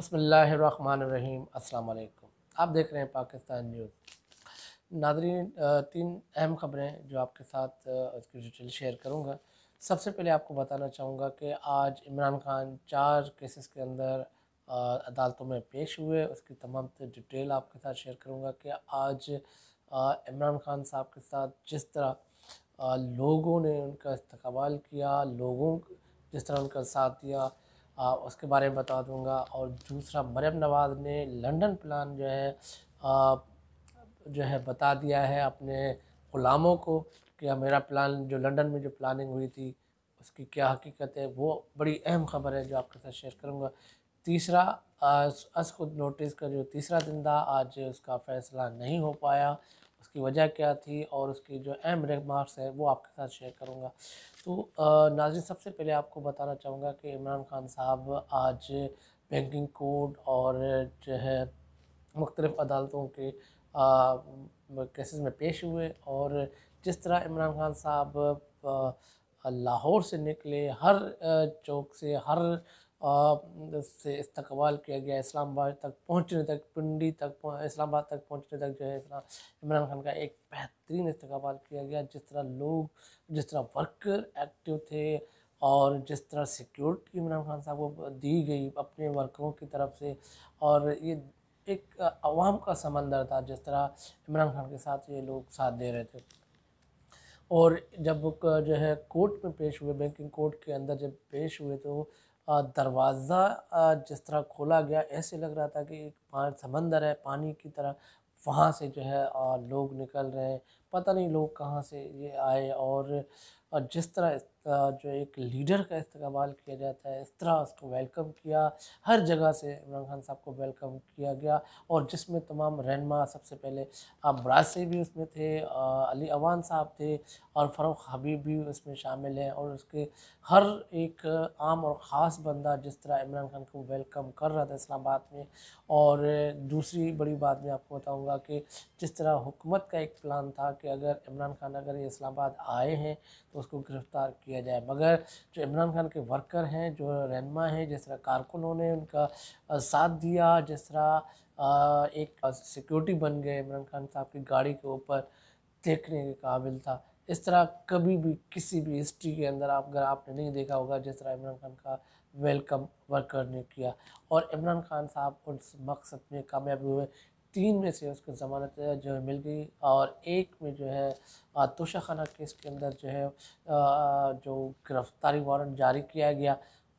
बसमीम अल्लाम आप देख रहे हैं पाकिस्तान न्यूज़ नादरी तीन अहम खबरें जो आपके साथ उसकी डिटेल शेयर करूँगा सबसे पहले आपको बताना चाहूँगा कि आज इमरान खान चार केसेस के अंदर अदालतों में पेश हुए उसकी तमाम डिटेल आपके साथ शेयर करूँगा कि आज इमरान खान साहब के साथ जिस तरह लोगों ने उनका इस्तेवाल किया लोगों जिस तरह उनका साथ दिया आ, उसके बारे में बता दूंगा और दूसरा मरियम नवाज़ ने लंदन प्लान जो है आ, जो है बता दिया है अपने ग़ुलामों को कि मेरा प्लान जो लंदन में जो प्लानिंग हुई थी उसकी क्या हकीकत है वो बड़ी अहम खबर है जो आपके साथ शेयर करूँगा तीसरा अस खुद नोटिस का जो तीसरा दिन था आज उसका फ़ैसला नहीं हो पाया उसकी वजह क्या थी और उसकी जो अहम रिमार्क्स है वो आपके साथ शेयर करूँगा तो नाजिन सबसे पहले आपको बताना चाहूँगा कि इमरान खान साहब आज बैंकिंग कोड और जो है मुख्तलिफ़ अदालतों के केसेस में पेश हुए और जिस तरह इमरान खान साहब लाहौर से निकले हर चौक से हर से इस्तकबाल किया गया इस्लामाबाद तक पहुँचने तक पिंडी तक इस्लामाबाद तक पहुँचने तक जो है इमरान खान का एक बेहतरीन इस्तकबाल किया गया जिस तरह लोग जिस तरह वर्कर एक्टिव थे और जिस तरह सिक्योरिटी इमरान खान साहब को दी गई अपने वर्करों की तरफ से और ये एक आवाम का समंदर था जिस तरह इमरान खान के साथ ये लोग साथ दे रहे थे और जब जो है कोर्ट में पेश हुए बैंकिंग कोर्ट के अंदर जब पेश हुए तो दरवाज़ा जिस तरह खोला गया ऐसे लग रहा था कि एक समंदर है पानी की तरह वहाँ से जो है लोग निकल रहे हैं पता नहीं लोग कहाँ से ये आए और जिस तरह जो एक लीडर का इस्तेमाल किया जाता है इस तरह उसको वेलकम किया हर जगह से इमरान खान साहब को वेलकम किया गया और जिसमें तमाम रहनमा सबसे पहले बराज से भी उसमें थे अली अवान साहब थे और फ़रूख हबीब भी उसमें शामिल हैं और उसके हर एक आम और ख़ास बंदा जिस तरह इमरान खान को वेलकम कर रहा था इस्लामाबाद में और दूसरी बड़ी बात मैं आपको बताऊँगा कि जिस तरह हुकूमत का एक प्लान था कि अगर इमरान खान अगर ये इस्लामाबाद आए हैं तो उसको गिरफ़्तार किया किया जाए मगर जो इमरान खान के वर्कर हैं जो रहनमा हैं जिस तरह कारकुनों ने उनका साथ दिया जिस तरह एक सिक्योरिटी बन गए इमरान खान साहब की गाड़ी के ऊपर देखने के काबिल था इस तरह कभी भी किसी भी हिस्ट्री के अंदर आप अगर आपने नहीं देखा होगा जिस तरह इमरान खान का वेलकम वर्कर ने किया और इमरान खान साहब उस मकसद में कामयाबी हुए तीन में से उसको ज़मानत जो है मिल गई और एक में जो है तोशा खाना केस के अंदर जो है जो गिरफ़्तारी वारंट जारी किया गया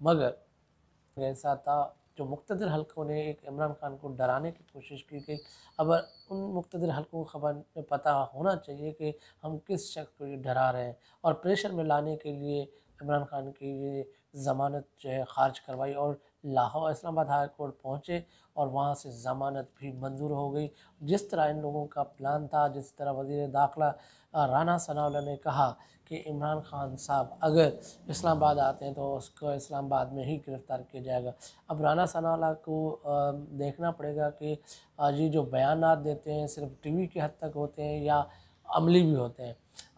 मगर ऐसा था जो मुख्तर हलकों ने एक इमरान खान को डराने की कोशिश की गई अब उन मुख्तर हलकों को खबर में पता होना चाहिए कि हम किस शख्स को ये डरा रहे हैं और प्रेशर में लाने के लिए इमरान खान की ये ज़मानत जो है खारिज करवाई और लाहौर इस्लामाबाद हाई कोर्ट पहुँचे और वहाँ से ज़मानत भी मंजूर हो गई जिस तरह इन लोगों का प्लान था जिस तरह वजीर दाखला राना सनावला ने कहा कि इमरान खान साहब अगर इस्लामाबाद आते हैं तो उसको इस्लामाबाद में ही गिरफ़्तार किया जाएगा अब राना सनावला को देखना पड़ेगा कि ये जो बयान देते हैं सिर्फ वी के हद तक होते हैं या अमली भी होते हैं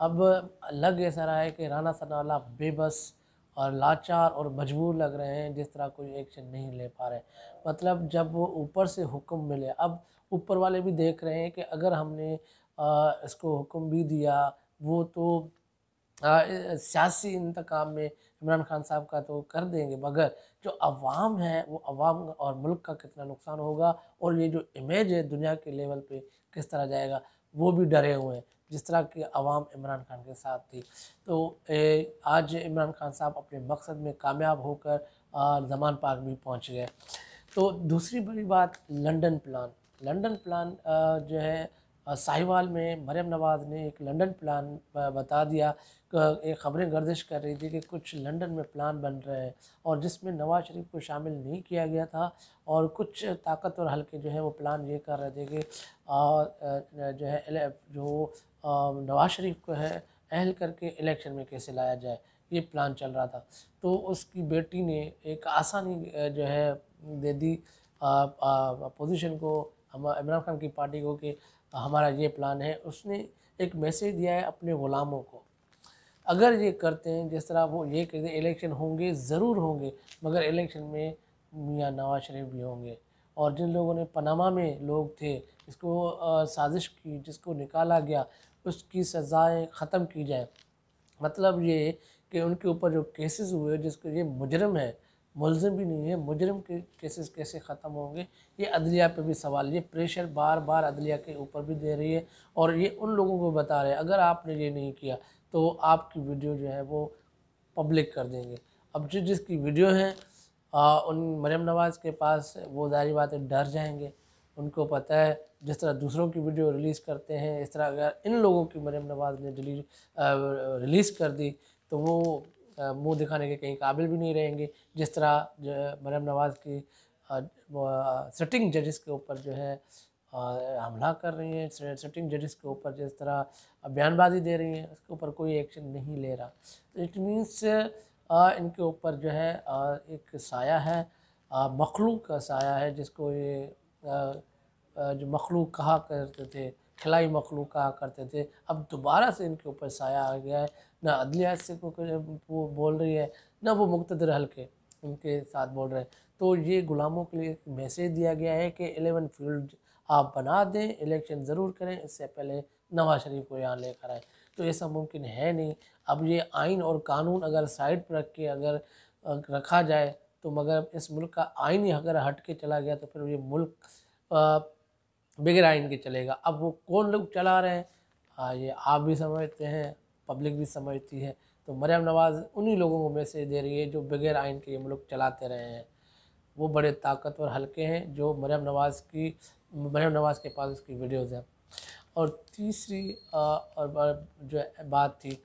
अब लग ऐसा रहा है कि राना सनावला बेबस और लाचार और मजबूर लग रहे हैं जिस तरह कोई एक्शन नहीं ले पा रहे मतलब जब वो ऊपर से हुक्म मिले अब ऊपर वाले भी देख रहे हैं कि अगर हमने आ, इसको हुक्म भी दिया वो तो सियासी इंतकाम में इमरान खान साहब का तो कर देंगे मगर जो अवाम है वो अवाम और मुल्क का कितना नुकसान होगा और ये जो इमेज है दुनिया के लेवल पे किस तरह जाएगा वो भी डरे हुए हैं जिस तरह के आवाम इमरान खान के साथ थी तो ए, आज इमरान खान साहब अपने मकसद में कामयाब होकर जमान पार्क भी पहुँच गए तो दूसरी बड़ी बात लंदन प्लान लंदन प्लान जो है साहिवाल में मरियम नवाज़ ने एक लंदन प्लान बता दिया एक खबरें गर्दिश कर रही थी कि कुछ लंदन में प्लान बन रहे हैं और जिसमें नवाज शरीफ को शामिल नहीं किया गया था और कुछ ताकतवर हल्के जो है वो प्लान ये कर रहे थे कि जो है जो नवाज शरीफ को है अहल करके इलेक्शन में कैसे लाया जाए ये प्लान चल रहा था तो उसकी बेटी ने एक आसानी जो है दे दी अपोजिशन को हम इमरान खान की पार्टी को कि हमारा ये प्लान है उसने एक मैसेज दिया है अपने ग़ुलामों को अगर ये करते हैं जिस तरह वो ये कहते हैं इलेक्शन होंगे ज़रूर होंगे मगर इलेक्शन में मियाँ नवाज शरीफ भी होंगे और जिन लोगों ने पनामा में लोग थे इसको साजिश की जिसको निकाला गया उसकी सज़ाएँ ख़त्म की जाए मतलब ये कि उनके ऊपर जो केसेस हुए जिसको ये मुजरम है मुलम भी नहीं है मुजरम के केसेस कैसे ख़त्म होंगे ये अदलिया पे भी सवाल ये प्रेशर बार बार अदलिया के ऊपर भी दे रही है और ये उन लोगों को बता रहे हैं अगर आपने ये नहीं किया तो आपकी वीडियो जो है वो पब्लिक कर देंगे अब जो जिसकी वीडियो है आ, उन मरियम नवाज़ के पास वो जारी बात है डर जाएंगे उनको पता है जिस तरह दूसरों की वीडियो रिलीज़ करते हैं इस तरह अगर इन लोगों की मरियम नवाज़ ने डिलीट रिलीज़ कर दी तो वो मुंह दिखाने के कहीं काबिल भी नहीं रहेंगे जिस तरह मरियम नवाज़ की सिटिंग जजेस के ऊपर जो है हमला कर रही हैं सिटिंग जजेस के ऊपर जिस तरह बयानबाजी दे रही हैं उसके ऊपर कोई एक्शन नहीं ले रहा तो इट मीन्स आ, इनके ऊपर जो है आ, एक साया है आ, मखलूक का साया है जिसको ये आ, जो मखलूक कहा करते थे खिलाई मखलूक कहा करते थे अब दोबारा से इनके ऊपर साया आ गया है ना अदलिया से को वो बोल रही है ना वो मुख्तर हल्के उनके साथ बोल रहे हैं तो ये ग़ुलामों के लिए एक मैसेज दिया गया है कि एलेवन फील्ड आप बना दें इलेक्शन ज़रूर करें इससे पहले नवाज शरीफ को यहाँ लेकर आएँ तो ऐसा मुमकिन है नहीं अब ये आइन और कानून अगर साइड पर रख के अगर रखा जाए तो मगर इस मुल्क का आइन ही अगर हट के चला गया तो फिर ये मुल्क बगैर आइन के चलेगा अब वो कौन लोग चला रहे हैं हाँ ये आप भी समझते हैं पब्लिक भी समझती है तो मरियम नवाज़ उन्हीं लोगों को मैसेज दे रही है जो बगैर आइन के ये मुल्क चलाते रहे हैं वो बड़े ताकतवर हल्के हैं जो मरियम नवाज़ की मरियम नवाज़ के पास उसकी वीडियोज़ हैं और तीसरी और जो बात थी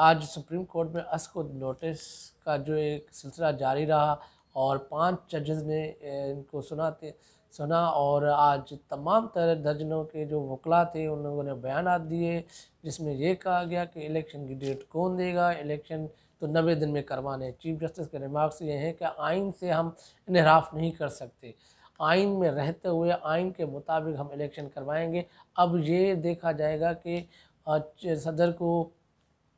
आज सुप्रीम कोर्ट में अस्को नोटिस का जो एक सिलसिला जारी रहा और पांच जजेस ने इनको सुनाते सुना और आज तमाम तरह दर्जनों के जो वकला थे उन लोगों ने बयान दिए जिसमें यह कहा गया कि इलेक्शन की डेट कौन देगा इलेक्शन तो नबे दिन में करवाने चीफ जस्टिस के रिमार्क्स ये हैं कि आइन से हम इनहराफ नहीं कर सकते आइन में रहते हुए आइन के मुताबिक हम इलेक्शन करवाएंगे अब ये देखा जाएगा कि सदर को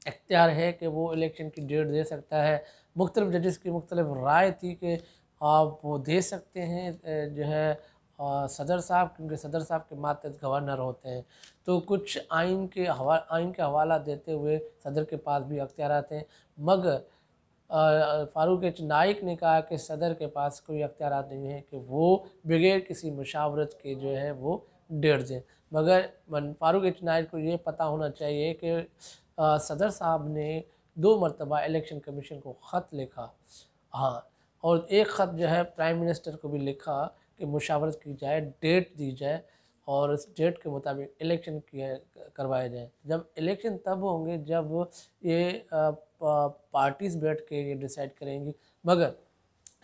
इख्तियार है कि वो इलेक्शन की डेट दे सकता है मुख्तलिफ जजेस की मुख्तलिफ राय थी कि आप वो दे सकते हैं जो है सदर साहब क्योंकि सदर साहब के मातहत गवर्नर होते हैं तो कुछ आइन के हवा आइन के हवाला देते हुए सदर के पास भी अख्तियार हैं मगर फारूक एच नाइक ने कहा कि सदर के पास कोई अख्तियार नहीं है कि वो बगैर किसी मशावरत के जो है वो डेट दें मगर फारूक एच नाइक को ये पता होना चाहिए कि सदर साहब ने दो मरतबा इलेक्शन कमीशन को ख़त लिखा हाँ और एक ख़त जो है प्राइम मिनिस्टर को भी लिखा कि मुशावरत की जाए डेट दी जाए और स्टेट के मुताबिक इलेक्शन किए करवाए जाएँ जब इलेक्शन तब होंगे जब ये पार्टीज बैठ के ये डिसाइड करेंगी मगर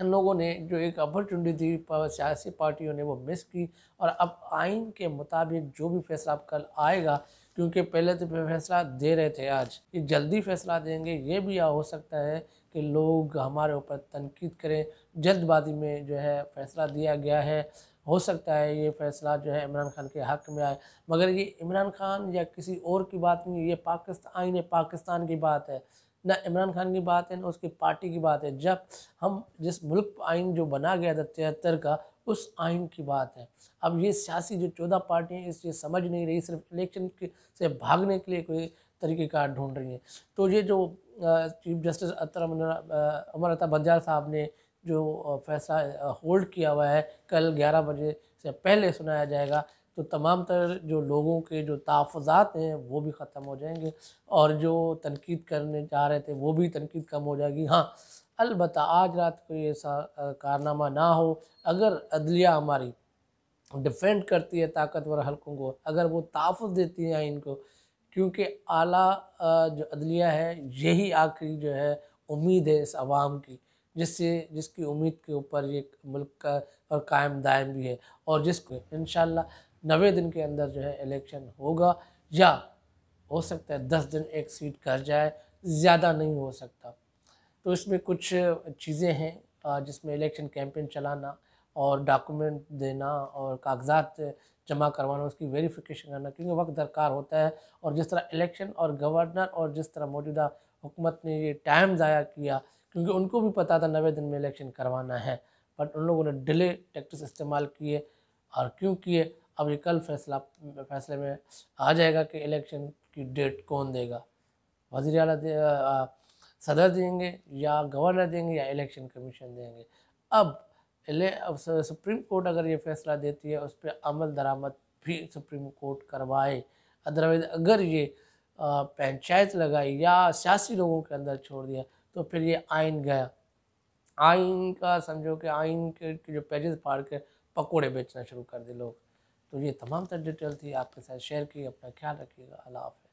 इन लोगों ने जो एक अपॉर्चुनिटी थी सियासी पार्टियों ने वो मिस की और अब आइन के मुताबिक जो भी फैसला अब कल आएगा क्योंकि पहले तो फैसला दे रहे थे आज ये जल्दी फैसला देंगे ये भी हो सकता है कि लोग हमारे ऊपर तनकीद करें जल्दबाजी में जो है फैसला दिया गया है हो सकता है ये फैसला जो है इमरान खान के हक में आए मगर ये इमरान खान या किसी और की बात नहीं ये पाकिस्तान आइन पाकिस्तान की बात है ना इमरान खान की बात है ना उसकी पार्टी की बात है जब हम जिस मुल्क आइन जो बना गया था तिहत्तर का उस आइन की बात है अब ये सियासी जो चौदह पार्टियाँ इस चीज़ समझ नहीं रही सिर्फ इलेक्शन से भागने के लिए कोई तरीक़ेकार ढूंढ रही हैं तो ये जो चीफ जस्टिस अतर अमरता बंजार साहब ने जो फैसला होल्ड किया हुआ है कल ग्यारह बजे से पहले सुनाया जाएगा तो तमाम तर जो लोगों के जो तहफ़ात हैं वो भी ख़त्म हो जाएंगे और जो तनकीद करने जा रहे थे वो भी तनकीद कम हो जाएगी हाँ अलबत् आज रात को ये कारनामा ना हो अगर अदलिया हमारी डिफेंड करती है ताकतवर हलकों को अगर वो तहफ़ देती हैं इनको क्योंकि आला जो अदलिया है यही आखिरी जो है उम्मीद है इस आवाम की जिससे जिसकी उम्मीद के ऊपर ये मुल्क का और कायम दायम भी है और जिसको इन नवे दिन के अंदर जो है इलेक्शन होगा या हो सकता है दस दिन एक सीट कर जाए ज़्यादा नहीं हो सकता तो इसमें कुछ चीज़ें हैं जिसमें इलेक्शन कैंपेन चलाना और डॉक्यूमेंट देना और कागजात जमा करवाना उसकी वेरिफिकेशन करना क्योंकि वक्त दरकार होता है और जिस तरह इलेक्शन और गवर्नर और जिस तरह मौजूदा हुकूमत ने ये टाइम ज़ाया किया क्योंकि उनको भी पता था नवे दिन में इलेक्शन करवाना है बट उन लोगों ने डिले टैक्टिक्स इस्तेमाल किए और क्यों किए अब ये कल फैसला फैसले में आ जाएगा कि इलेक्शन की डेट कौन देगा वजीर अला दे, सदर देंगे या गवर्नर देंगे या इलेक्शन कमीशन देंगे अब अब सुप्रीम कोर्ट अगर ये फैसला देती है उस पर अमल दरामद भी सुप्रीम कोर्ट करवाए अदरवाइज अगर ये पंचायत लगाई या सियासी लोगों के अंदर छोड़ दिया तो फिर ये आइन गया आइन का समझो कि आइन के, के जो पेजेस फाड़ के पकौड़े बेचना शुरू कर दिए लोग तो ये तमाम तर डिटेल थी आपके साथ शेयर की अपना ख्याल रखिएगा अल्लाह हाफ